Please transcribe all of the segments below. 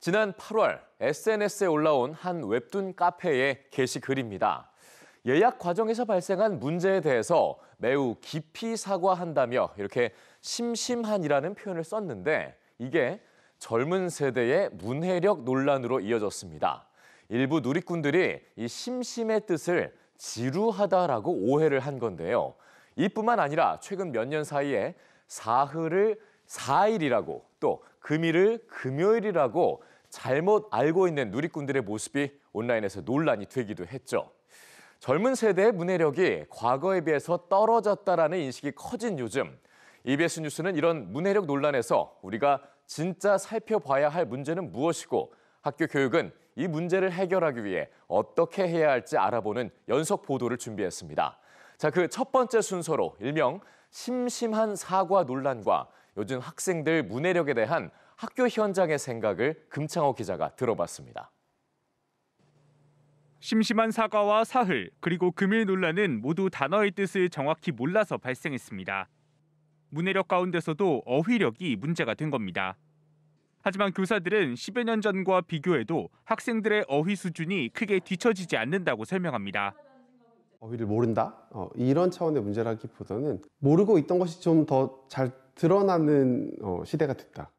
지난 8월 SNS에 올라온 한 웹툰 카페의 게시글입니다. 예약 과정에서 발생한 문제에 대해서 매우 깊이 사과한다며 이렇게 심심한이라는 표현을 썼는데 이게 젊은 세대의 문해력 논란으로 이어졌습니다. 일부 누리꾼들이 이 심심의 뜻을 지루하다라고 오해를 한 건데요. 이뿐만 아니라 최근 몇 년 사이에 사흘을 사일이라고 또 금일을 금요일이라고 잘못 알고 있는 누리꾼들의 모습이 온라인에서 논란이 되기도 했죠. 젊은 세대의 문해력이 과거에 비해서 떨어졌다라는 인식이 커진 요즘 EBS 뉴스는 이런 문해력 논란에서 우리가 진짜 살펴봐야 할 문제는 무엇이고 학교 교육은 이 문제를 해결하기 위해 어떻게 해야 할지 알아보는 연속 보도를 준비했습니다. 자, 그 첫 번째 순서로 일명 심심한 사과 논란과 요즘 학생들 문해력에 대한 학교 현장의 생각을 금창호 기자가 들어봤습니다. 심심한 사과와 사흘 그리고 금일 논란은 모두 단어의 뜻을 정확히 몰라서 발생했습니다. 문해력 가운데서도 어휘력이 문제가 된 겁니다. 하지만 교사들은 10여 년 전과 비교해도 학생들의 어휘 수준이 크게 뒤처지지 않는다고 설명합니다. 어휘를 모른다? 어, 이런 차원의 문제라기보다는 모르고 있던 것이 좀더잘 드러나는 어, 시대가 됐다.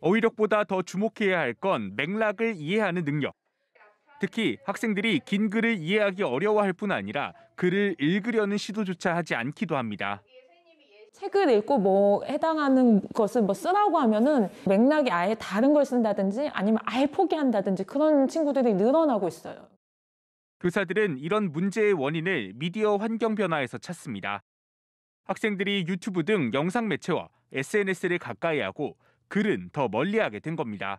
어휘력보다 더 주목해야 할 건 맥락을 이해하는 능력. 특히 학생들이 긴 글을 이해하기 어려워할 뿐 아니라 글을 읽으려는 시도조차 하지 않기도 합니다. 책을 읽고 뭐 해당하는 것을 뭐 쓰라고 하면은 맥락이 아예 다른 걸 쓴다든지 아니면 아예 포기한다든지 그런 친구들이 늘어나고 있어요. 교사들은 이런 문제의 원인을 미디어 환경 변화에서 찾습니다. 학생들이 유튜브 등 영상 매체와 SNS를 가까이 하고 글은 더 멀리 하게 된 겁니다.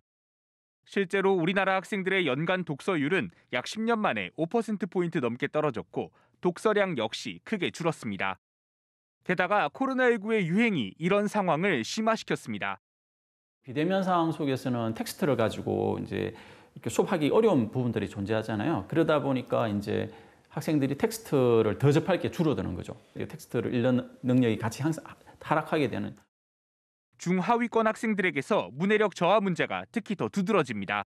실제로 우리나라 학생들의 연간 독서율은 약 10년 만에 5%포인트 넘게 떨어졌고 독서량 역시 크게 줄었습니다. 게다가 코로나19의 유행이 이런 상황을 심화시켰습니다. 비대면 상황 속에서는 텍스트를 가지고 이제 수업하기 어려운 부분들이 존재하잖아요. 그러다 보니까 이제 학생들이 텍스트를 더 접할 게 줄어드는 거죠. 텍스트를 읽는 능력이 같이 항상 타락하게 되는. 중하위권 학생들에게서 문해력 저하 문제가 특히 더 두드러집니다.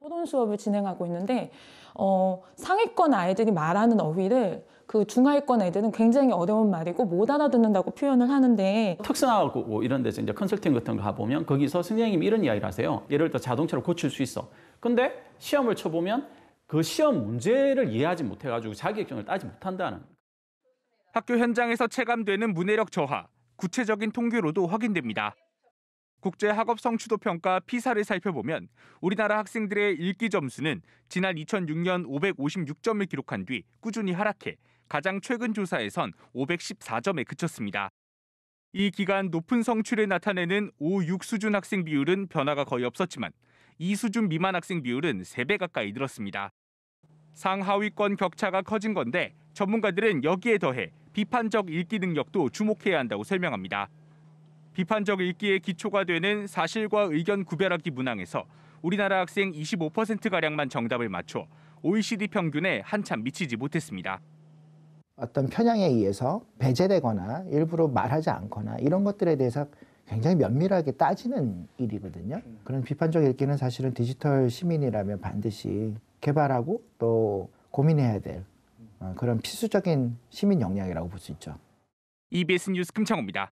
토론 수업을 진행하고 있는데 어, 상위권 아이들이 말하는 어휘를 그 중하위권 애들은 굉장히 어려운 말이고 못 알아듣는다고 표현을 하는데 특성화고 이런 데서 이제 컨설팅 같은 거 가보면 거기서 선생님이 이런 이야기를 하세요. 예를 들어 자동차를 고칠 수 있어. 근데 시험을 쳐보면 그 시험 문제를 이해하지 못해가지고 자격증을 따지 못한다는 학교 현장에서 체감되는 문해력 저하, 구체적인 통계로도 확인됩니다. 국제학업 성취도 평가 피사를 살펴보면 우리나라 학생들의 읽기 점수는 지난 2006년 556점을 기록한 뒤 꾸준히 하락해 가장 최근 조사에선 514점에 그쳤습니다. 이 기간 높은 성취를 나타내는 5, 6 수준 학생 비율은 변화가 거의 없었지만 이 수준 미만 학생 비율은 3배 가까이 늘었습니다. 상하위권 격차가 커진 건데 전문가들은 여기에 더해 비판적 읽기 능력도 주목해야 한다고 설명합니다. 비판적 읽기의 기초가 되는 사실과 의견 구별하기 문항에서 우리나라 학생 25%가량만 정답을 맞춰 OECD 평균에 한참 미치지 못했습니다. 어떤 편향에 의해서 배제되거나 일부러 말하지 않거나 이런 것들에 대해서 굉장히 면밀하게 따지는 일이거든요. 그런 비판적 읽기는 사실은 디지털 시민이라면 반드시 개발하고 또 고민해야 될 어, 그런 필수적인 시민 역량이라고 볼 수 있죠. EBS 뉴스 금창호입니다.